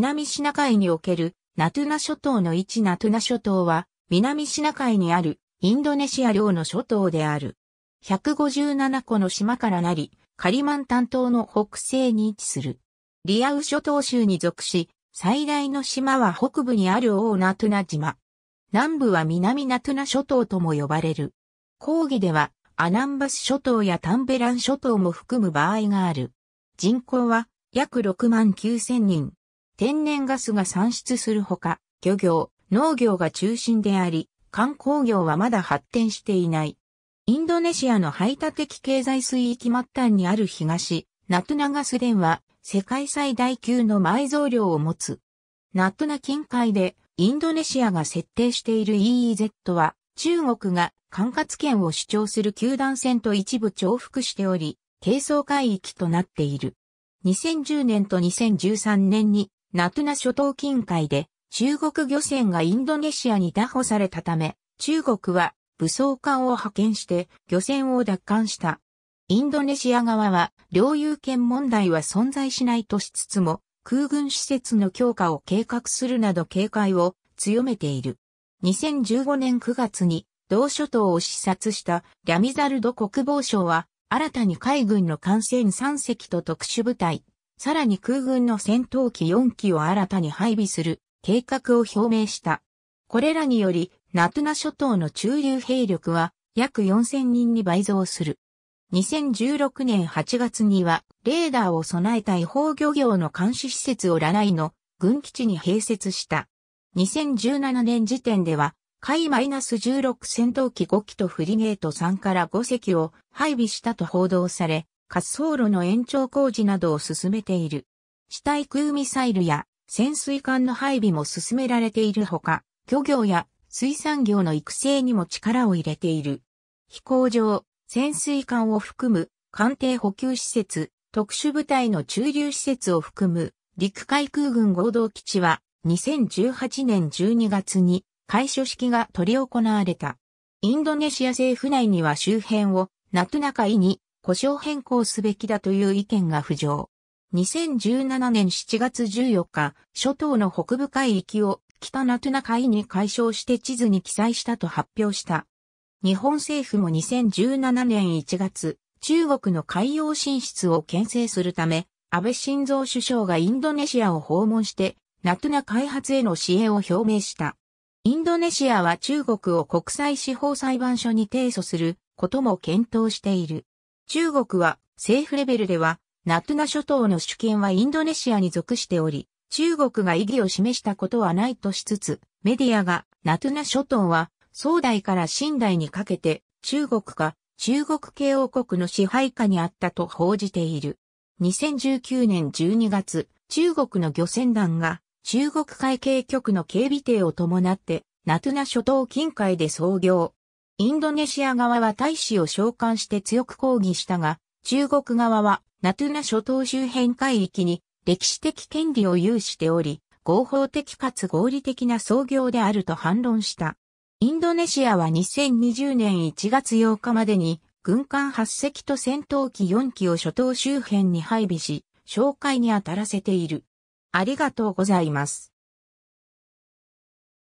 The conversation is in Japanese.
南シナ海におけるナトゥナ諸島の位置ナトゥナ諸島は南シナ海にあるインドネシア領の諸島である。157個の島からなり、カリマンタン島の北西に位置する。リアウ諸島州に属し、最大の島は北部にある大ナトゥナ島。南部は南ナトゥナ諸島とも呼ばれる。講義では、アナンバス諸島やタンベラン諸島も含む場合がある。人口は約6万9 0人。天然ガスが産出するほか、漁業、農業が中心であり、観光業はまだ発展していない。インドネシアの排他的経済水域末端にある東、ナトナガス電は世界最大級の埋蔵量を持つ。ナトナ近海でインドネシアが設定している EEZ は中国が管轄権を主張する球団線と一部重複しており、軽装海域となっている。2010年と2013年にナトゥナ諸島近海で中国漁船がインドネシアに拿捕されたため、中国は武装艦を派遣して漁船を奪還した。インドネシア側は領有権問題は存在しないとしつつも、空軍施設の強化を計画するなど警戒を強めている。2015年9月に同諸島を視察したラミザルド国防省は新たに海軍の艦船3隻と特殊部隊さらに空軍の戦闘機4機を新たに配備する計画を表明した。これらにより、ナトゥナ諸島の駐留兵力は約4000人に倍増する。2016年8月には、レーダーを備えた違法漁業の監視施設をラナイの軍基地に併設した。2017年時点では、海マイナス -16 戦闘機5機とフリゲート3から5隻を配備したと報道され、滑走路の延長工事などを進めている。地対空ミサイルや潜水艦の配備も進められているほか、漁業や水産業の育成にも力を入れている。飛行場、潜水艦を含む艦艇補給施設、特殊部隊の駐留施設を含む陸海空軍合同基地は2018年12月に開所式が取り行われた。インドネシア政府内には周辺をナトゥナに故障変更すべきだという意見が浮上。2017年7月14日、諸島の北部海域を北ナトゥナ海に解消して地図に記載したと発表した。日本政府も2017年1月、中国の海洋進出を牽制するため、安倍晋三首相がインドネシアを訪問して、ナトゥナ開発への支援を表明した。インドネシアは中国を国際司法裁判所に提訴することも検討している。中国は政府レベルでは、ナトゥナ諸島の主権はインドネシアに属しており、中国が異議を示したことはないとしつつ、メディアがナトゥナ諸島は、壮代から新代にかけて中国か中国系王国の支配下にあったと報じている。2019年12月、中国の漁船団が中国海警局の警備艇を伴ってナトゥナ諸島近海で操業、インドネシア側は大使を召喚して強く抗議したが、中国側はナトゥナ諸島周辺海域に歴史的権利を有しており、合法的かつ合理的な操業であると反論した。インドネシアは2020年1月8日までに軍艦8隻と戦闘機4機を諸島周辺に配備し、紹介に当たらせている。ありがとうございます。